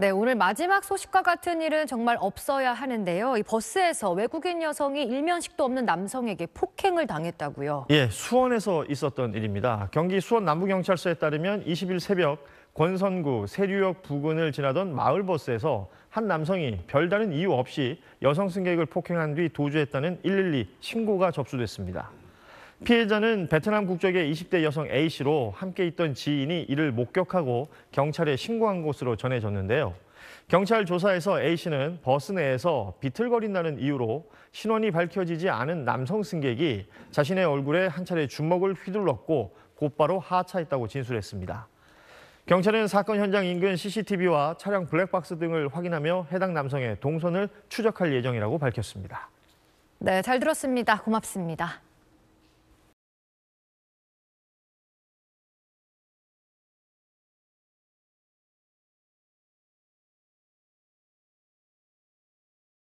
네, 오늘 마지막 소식과 같은 일은 정말 없어야 하는데요. 이 버스에서 외국인 여성이 일면식도 없는 남성에게 폭행을 당했다고요. 예, 수원에서 있었던 일입니다. 경기 수원 남부경찰서에 따르면 20일 새벽 권선구 세류역 부근을 지나던 마을버스에서 한 남성이 별다른 이유 없이 여성 승객을 폭행한 뒤 도주했다는 112 신고가 접수됐습니다. 피해자는 베트남 국적의 20대 여성 A씨로 함께 있던 지인이 이를 목격하고 경찰에 신고한 것으로 전해졌는데요. 경찰 조사에서 A씨는 버스 내에서 비틀거린다는 이유로 신원이 밝혀지지 않은 남성 승객이 자신의 얼굴에 한 차례 주먹을 휘둘렀고 곧바로 하차했다고 진술했습니다. 경찰은 사건 현장 인근 CCTV와 차량 블랙박스 등을 확인하며 해당 남성의 동선을 추적할 예정이라고 밝혔습니다. 네, 잘 들었습니다. 고맙습니다.